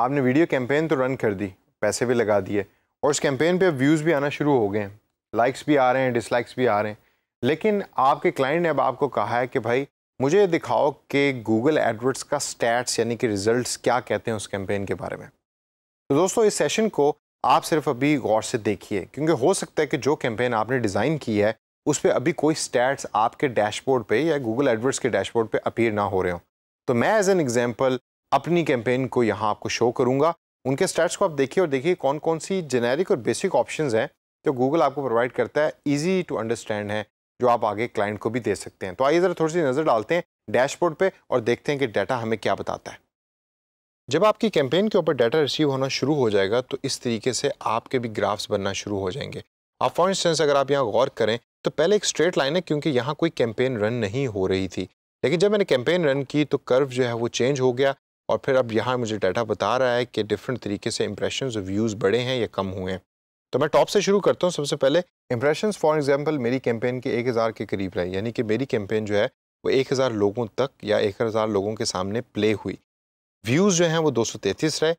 आपने video campaign तो run कर दी पैसे भी लगा दिए और उस कैंपेन पे व्यूज़ भी आना शुरू हो गए हैं लाइक्स भी आ रहे हैं डिसलाइक्स भी आ रहे हैं लेकिन आपके क्लाइंट ने अब आपको कहा है कि भाई मुझे दिखाओ कि गूगल एडवर्ड्स का स्टैट्स यानी कि रिज़ल्ट क्या कहते हैं उस कैंपेन के बारे में तो दोस्तों इस सेशन को आप सिर्फ अभी गौर से देखिए क्योंकि हो सकता है कि जो कैंपेन आपने डिज़ाइन की है उस पर अभी कोई स्टैट्स आपके डैशबोर्ड पे या गूगल एडवर्ड्स के डैशबोर्ड पे अपीयर ना हो रहे हो तो मैं एज एन एग्जांपल अपनी कैंपेन को यहाँ आपको शो करूँगा उनके स्टैट्स को आप देखिए और देखिए कौन कौन सी जेनेरिक और बेसिक ऑप्शंस हैं जो गूगल आपको प्रोवाइड करता है इजी टू अंडरस्टैंड है जो आप आगे क्लाइंट को भी दे सकते हैं तो आइए ज़रा थोड़ी सी नज़र डालते हैं डैशबोर्ड पे और देखते हैं कि डाटा हमें क्या बताता है जब आपकी कैंपेन के ऊपर डाटा रिसीव होना शुरू हो जाएगा तो इस तरीके से आपके भी ग्राफ्स बनना शुरू हो जाएंगे आप फॉर इंस्टेंस अगर आप यहाँ गौर करें तो पहले एक स्ट्रेट लाइन है क्योंकि यहाँ कोई कैंपेन रन नहीं हो रही थी लेकिन जब मैंने कैंपेन रन की तो कर्व जो है वो चेंज हो गया और फिर अब यहाँ मुझे डाटा बता रहा है कि डिफरेंट तरीके से इंप्रेशन और व्यूज़ बढ़े हैं या कम हुए हैं तो मैं टॉप से शुरू करता हूँ सबसे पहले इंप्रेशन फॉर एग्जाम्पल मेरी कैंपेन के एक हज़ार के करीब रहे यानी कि मेरी कैंपेन जो है वो एक हज़ार लोगों तक या एक हज़ार लोगों के सामने प्ले हुई व्यूज़ जो हैं वो दो सौ तैंतीस रहे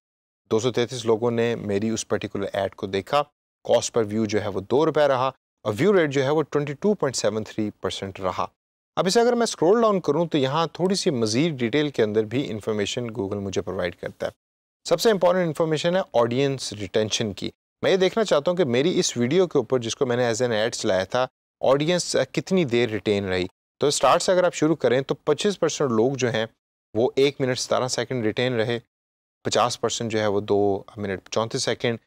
दो सौ तैंतीस लोगों ने मेरी उस पर्टिकुलर ऐड को देखा कॉस्ट पर व्यू जो है वो दो रुपये रहा और व्यू रेट जो है वो twenty two point seven three percent रहा अब इसे अगर मैं स्क्रॉल डाउन करूं तो यहाँ थोड़ी सी मज़ीद डिटेल के अंदर भी इंफॉर्मेशन गूगल मुझे प्रोवाइड करता है सबसे इंपॉर्टेंट इन्फॉर्मेशन है ऑडियंस रिटेंशन की मैं ये देखना चाहता हूँ कि मेरी इस वीडियो के ऊपर जिसको मैंने एज एन एड्स लाया था ऑडियंस कितनी देर रिटेन रही तो स्टार्ट से अगर आप शुरू करें तो 25 परसेंट लोग जो हैं वो एक मिनट सतारह सेकेंड रिटेन रहे 50 परसेंट जो है वो दो मिनट चौंतीस सेकेंड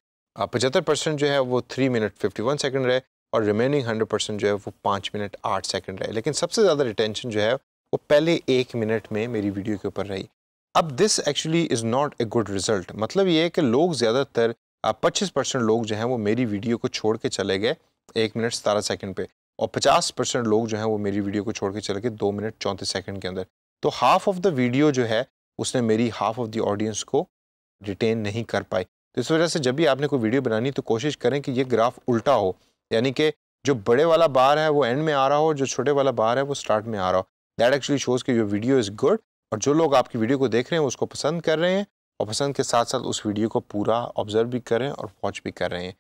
पचहत्तर परसेंट जो है वो three minute fifty one second रहे और रिमेनिंग हंड्रेड परसेंट जो है वो पाँच मिनट आठ सेकेंड रहे लेकिन सबसे ज़्यादा रिटेंशन जो है वो पहले एक मिनट में मेरी वीडियो के ऊपर रही अब this actually is not a good result मतलब ये है कि लोग ज़्यादातर पच्चीस परसेंट लोग जो हैं वो मेरी वीडियो को छोड़ के चले गए एक मिनट सतारह सेकेंड पे और पचास परसेंट लोग जो हैं वो मेरी वीडियो को छोड़ के चले गए दो मिनट चौंतीस सेकेंड के अंदर तो हाफ ऑफ द वीडियो जो है उसने मेरी हाफ ऑफ द ऑडियंस को रिटेन नहीं कर पाई तो इस वजह से जब भी आपने कोई वीडियो बनानी तो कोशिश करें कि ये ग्राफ उल्टा हो यानी कि जो बड़े वाला बार है वो एंड में आ रहा हो जो छोटे वाला बार है वो स्टार्ट में आ रहा हो दैट एक्चुअली शोज़ कि योर वीडियो इज़ गुड और जो लोग आपकी वीडियो को देख रहे हैं उसको पसंद कर रहे हैं और पसंद के साथ साथ उस वीडियो को पूरा ऑब्जर्व भी कर रहे हैं और वॉच भी कर रहे हैं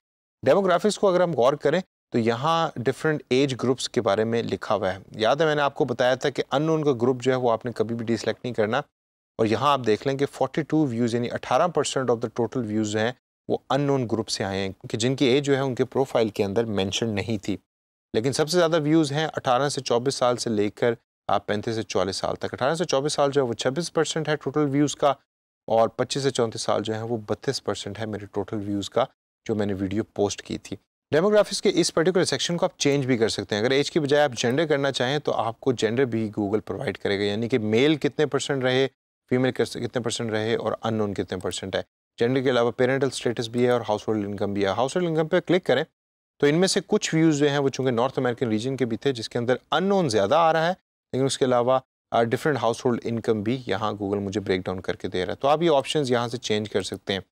डेमोग्राफिक्स को अगर हम गौर करें तो यहाँ डिफरेंट एज ग्रुप्स के बारे में लिखा हुआ है याद है मैंने आपको बताया था कि अन का ग्रुप जो है वो आपने कभी भी डिसलेक्ट नहीं करना और यहाँ आप देख लें कि 42 व्यूज़ यानी 18 percent of the total views हैं वो अननोन ग्रुप से आए हैं कि जिनकी एज जो है उनके प्रोफाइल के अंदर मेंशन नहीं थी लेकिन सबसे ज़्यादा व्यूज़ हैं 18 से 24 साल से लेकर आप पैंतीस से चौलीस साल तक 18 से 24 साल जो है वो 26 परसेंट है टोटल व्यूज़ का और 25 से चौंतीस साल जो है वो 32 परसेंट है मेरे टोटल व्यूज़ का जो मैंने वीडियो पोस्ट की थी डेमोग्राफिक्स के इस पर्टिकुलर सेक्शन को आप चेंज भी कर सकते हैं अगर एज की बजाय आप जेंडर करना चाहें तो आपको जेंडर भी गूगल प्रोवाइड करेगा यानी कि मेल कितने परसेंट रहे फीमेल कितने परसेंट रहे और अननोन कितने परसेंट है जेंडर के अलावा पेरेंटल स्टेटस भी है और हाउस होल्ड इनकम भी है हाउस होल्ड इनकम पर क्लिक करें तो इनमें से कुछ व्यूज़ जो हैं वो चूँकि नॉर्थ अमेरिकन रीजन के भी थे जिसके अंदर अननोन ज़्यादा आ रहा है लेकिन उसके अलावा डिफरेंट हाउस होल्ड इनकम भी यहाँ गूगल मुझे ब्रेक डाउन करके दे रहा है तो आप ये ऑप्शन यहाँ से चेंज कर सकते हैं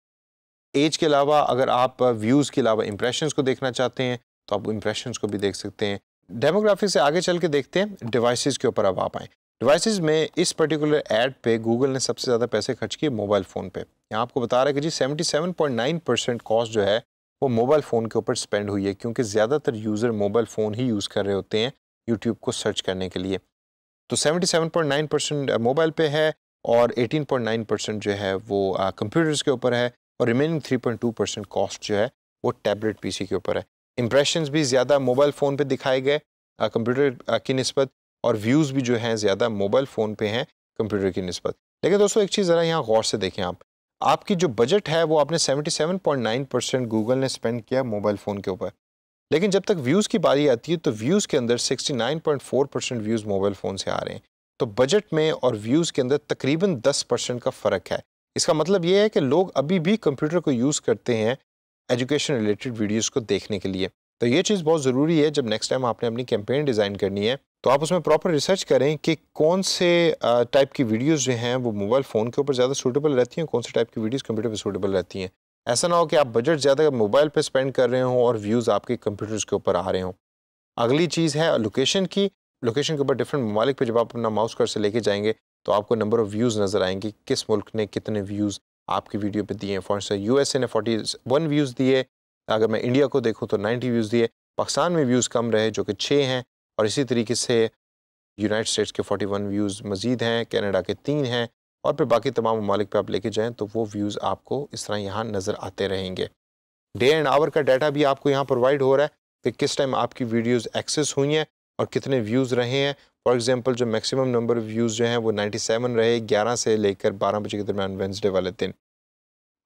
एज के अलावा अगर आप व्यूज़ के अलावा इंप्रेशन को देखना चाहते हैं तो आप इंप्रेशन को भी देख सकते हैं डेमोग्राफी से आगे चल के देखते हैं डिवाइसेस के ऊपर अब आप आएँ डिवाइसेस में इस पर्टिकुलर ऐड पे गूगल ने सबसे ज़्यादा पैसे खर्च किए मोबाइल फ़ोन पे यहाँ आपको बता रहा है कि जी 77.9 परसेंट कॉस्ट जो है वो मोबाइल फ़ोन के ऊपर स्पेंड हुई है क्योंकि ज़्यादातर यूज़र मोबाइल फ़ोन ही यूज़ कर रहे होते हैं यूट्यूब को सर्च करने के लिए तो 77.9 परसेंट मोबाइल पे है और 18.9 परसेंट जो है वो कंप्यूटर्स के ऊपर है और रिमेनिंग 3.2 परसेंट कॉस्ट जो है वो टैबलेट पीसी के ऊपर है इम्प्रेशंस भी ज़्यादा मोबाइल फ़ोन पे दिखाए गए कंप्यूटर की नस्बत और व्यूज़ भी जो हैं ज़्यादा मोबाइल फ़ोन पे हैं कंप्यूटर की नस्बत लेकिन दोस्तों एक चीज़ ज़रा यहाँ गौर से देखें आप आपकी जो बजट है वो आपने 77.9 परसेंट गूगल ने स्पेंड किया मोबाइल फ़ोन के ऊपर लेकिन जब तक व्यूज़ की बारी आती है तो व्यूज़ के अंदर 69.4 परसेंट व्यूज़ मोबाइल फ़ोन से आ रहे हैं तो बजट में और व्यूज़ के अंदर तकरीबन 10 परसेंट का फ़र्क है इसका मतलब ये है कि लोग अभी भी कंप्यूटर को यूज़ करते हैं एजुकेशन रिलेटेड वीडियोज़ को देखने के लिए तो ये चीज़ बहुत ज़रूरी है जब नेक्स्ट टाइम आपने अपनी कैंपेन डिज़ाइन करनी है तो आप उसमें प्रॉपर रिसर्च करें कि कौन से टाइप की वीडियोज़ जो हैं वो मोबाइल फ़ोन के ऊपर ज़्यादा सूटेबल रहती हैं कौन से टाइप की वीडियोज़ कंप्यूटर पर सूटेबल रहती हैं ऐसा ना हो कि आप बजट ज़्यादा मोबाइल पर स्पेंड कर रहे हों और व्यूज़ आपके कंप्यूटर्स के ऊपर आ रहे हों अगली चीज़ है लोकेशन की लोकेशन के ऊपर डिफरेंट ममालिक पर जब आप अपना माउस कर से लेके जाएंगे तो आपको नंबर ऑफ़ व्यूज़ नज़र आएंगे किस मुल्क ने कितने व्यूज़ आपकी वीडियो पर दिए हैं फॉर एस ए ने फोर्टी वन व्यूज़ दिए अगर मैं इंडिया को देखूँ तो नाइन्टी व्यूज़ दिए पाकिस्तान में व्यूज़ कम रहे जो कि छः हैं और इसी तरीके से यूनाइट स्टेट्स के 41 व्यूज़ मज़ीद हैं कनाडा के तीन हैं और फिर बाकी तमाम ममालिक पे आप लेके जाएँ तो वो व्यूज़ आपको इस तरह यहाँ नज़र आते रहेंगे डे एंड आवर का डाटा भी आपको यहाँ प्रोवाइड हो रहा है कि किस टाइम आपकी वीडियोस एक्सेस हुई हैं और कितने व्यूज़ रहे हैं फॉर एग्ज़ाम्पल जो मैक्सिमम नंबर ऑफ व्यूज़ जो हैं वो नाइन्टी रहे ग्यारह से लेकर बारह बजे के दरमियान वेंसडे वाले दिन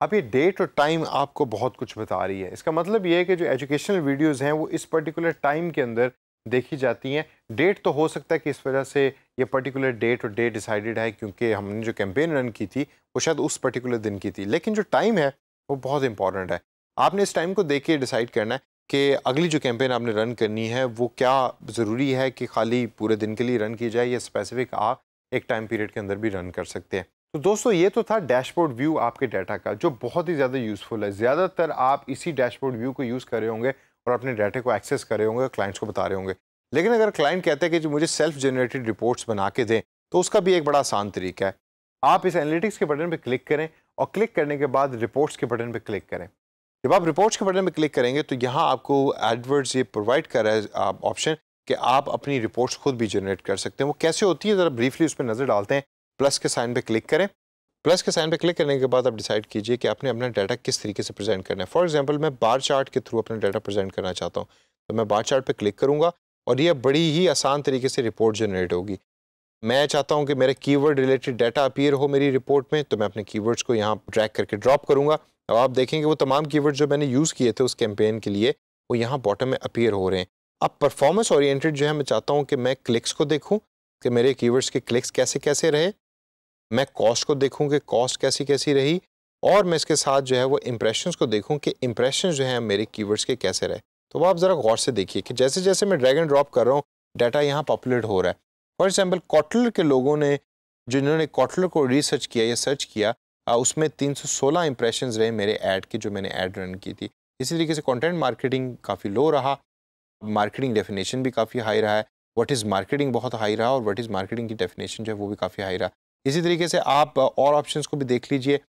अब ये डेट और टाइम आपको बहुत कुछ बता रही है इसका मतलब ये है कि जो एजुकेशनल वीडियोज़ हैं वो इस पर्टिकुलर टाइम के अंदर देखी जाती हैं डेट तो हो सकता है कि इस वजह से ये पर्टिकुलर डेट और डेट डिसाइडेड है क्योंकि हमने जो कैंपेन रन की थी वो शायद उस पर्टिकुलर दिन की थी लेकिन जो टाइम है वो बहुत इंपॉर्टेंट है आपने इस टाइम को देख के डिसाइड करना है कि अगली जो कैंपेन आपने रन करनी है वो क्या ज़रूरी है कि खाली पूरे दिन के लिए रन की जाए या स्पेसिफिक आप एक टाइम पीरियड के अंदर भी रन कर सकते हैं तो दोस्तों ये तो था डैशबोर्ड व्यू आपके डाटा का जो बहुत ही ज़्यादा यूज़फुल है ज़्यादातर आप इसी डैशबोर्ड व्यू को यूज़ कर रहे होंगे और अपने डाटे को एक्सेस कर रहे होंगे क्लाइंट्स को बता रहे होंगे लेकिन अगर क्लाइंट कहते हैं कि जो मुझे सेल्फ जनरेटेड रिपोर्ट्स बना के दें तो उसका भी एक बड़ा आसान तरीका है आप इस एनालिटिक्स के बटन पर क्लिक करें और क्लिक करने के बाद रिपोर्ट्स के बटन पर क्लिक करें जब आप रिपोर्ट्स के बटन पर क्लिक करेंगे तो यहाँ आपको एडवर्ड्स ये प्रोवाइड कर रहा है ऑप्शन कि आप अपनी रिपोर्ट्स खुद भी जनरेट कर सकते हैं वो कैसे होती है ज़रा ब्रीफली उस पर नज़र डालते हैं प्लस के साइन पे क्लिक करें प्लस के साइन पे क्लिक करने के बाद आप डिसाइड कीजिए कि आपने अपना डाटा किस तरीके से प्रेजेंट करना है फॉर एग्जांपल मैं बार चार्ट के थ्रू अपना डाटा प्रेजेंट करना चाहता हूँ तो मैं बार चार्ट पे क्लिक करूँगा और यह बड़ी ही आसान तरीके से रिपोर्ट जनरेट होगी मैं चाहता हूँ कि मेरे की रिलेटेड डाटा अपीयर हो मेरी रिपोर्ट में तो मैं अपने की को यहाँ ट्रैक करके ड्रॉप करूँगा अब आप देखेंगे वो तमाम की जो मैंने यूज़ किए थे उस कैंपेन के लिए वो यहाँ बॉटम में अपीयर हो रहे हैं अब परफॉर्मेंस ओरिएंटेड जो है मैं चाहता हूँ कि मैं क्लिक्स को देखूँ कि मेरे कीवर्ड्स के क्लिक्स कैसे कैसे रहे मैं कॉस्ट को देखूँ कि कॉस्ट कैसी कैसी रही और मैं इसके साथ जो है वो इम्प्रेशन को देखूँ कि इम्प्रेशन जो है मेरे कीवर्ड्स के कैसे रहे तो वो आप ज़रा गौर से देखिए कि जैसे जैसे मैं ड्रैगन ड्रॉप कर रहा हूँ डाटा यहाँ पॉपुलेट हो रहा है फॉर एग्जाम्पल कॉटलर के लोगों ने जिन्होंने कॉटलर को रिसर्च किया या सर्च किया तीन उसमें 316 इंप्रेशन रहे मेरे ऐड के जो मैंने ऐड रन की थी इसी तरीके से कंटेंट मार्केटिंग काफ़ी लो रहा मार्केटिंग डेफिनेशन भी काफ़ी हाई रहा है व्हाट इज़ मार्केटिंग बहुत हाई रहा और व्हाट इज़ मार्केटिंग की डेफिनेशन जो है वो भी काफ़ी हाई रहा इसी तरीके से आप और ऑप्शंस को भी देख लीजिए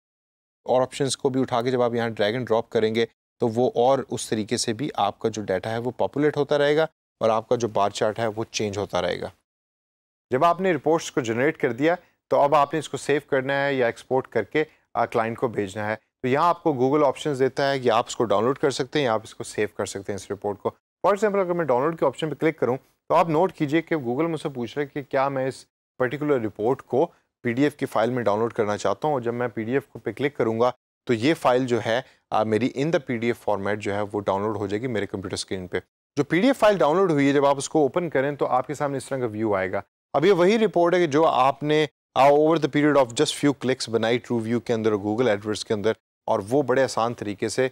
और ऑप्शंस को भी उठा के जब आप यहाँ ड्रैग एंड ड्रॉप करेंगे तो वो और उस तरीके से भी आपका जो डाटा है वो पॉपुलेट होता रहेगा और आपका जो बार चार्ट है वो चेंज होता रहेगा जब आपने रिपोर्ट्स को जनरेट कर दिया तो अब आपने इसको सेव करना है या एक्सपोर्ट करके क्लाइंट को भेजना है तो यहाँ आपको गूगल ऑप्शन देता है कि आप इसको डाउनलोड कर सकते हैं या आप इसको सेव कर सकते हैं इस रिपोर्ट को फॉर एग्जाम्पल अगर मैं डाउनलोड के ऑप्शन पर क्लिक करूँ तो आप नोट कीजिए कि गूगल मुझसे पूछ रहे हैं कि क्या मैं इस पर्टिकुलर रिपोर्ट को पीडीएफ की फ़ाइल में डाउनलोड करना चाहता हूँ और जब मैं पीडीएफ को पे क्लिक करूँगा तो ये फ़ाइल जो है आ, मेरी इन द पीडीएफ फॉर्मेट जो है वो डाउनलोड हो जाएगी मेरे कंप्यूटर स्क्रीन पे जो पीडीएफ फाइल डाउनलोड हुई है जब आप उसको ओपन करें तो आपके सामने इस तरह का व्यू आएगा अब ये वही रिपोर्ट है कि जो आपने over the period of just few clicks बनाई ट्रू व्यू के अंदर गूगल एडवर्ड्स के अंदर और वो बड़े आसान तरीके से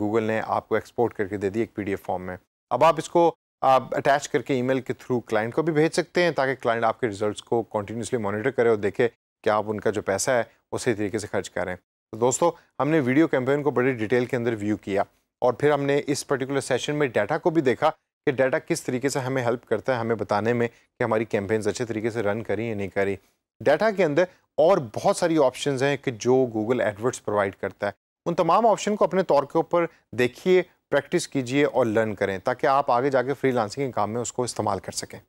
गूगल ने आपको एक्सपोर्ट करके दे दी एक पी फॉर्म में अब आप इसको आप अटैच करके ईमेल के थ्रू क्लाइंट को भी भेज सकते हैं ताकि क्लाइंट आपके रिजल्ट्स को कंटिन्यूसली मॉनिटर करे और देखे कि आप उनका जो पैसा है वो सही तरीके से खर्च करें तो दोस्तों हमने वीडियो कैंपेन को बड़ी डिटेल के अंदर व्यू किया और फिर हमने इस पर्टिकुलर सेशन में डाटा को भी देखा कि डाटा किस तरीके से हमें हेल्प करता है हमें बताने में कि हमारी कैंपेन्स अच्छे तरीके से रन करी या नहीं करी डाटा के अंदर और बहुत सारी ऑप्शन हैं कि जो गूगल एडवर्ड्स प्रोवाइड करता है उन तमाम ऑप्शन को अपने तौर के ऊपर देखिए प्रैक्टिस कीजिए और लर्न करें ताकि आप आगे जाके फ्रीलांसिंग के काम में उसको इस्तेमाल कर सकें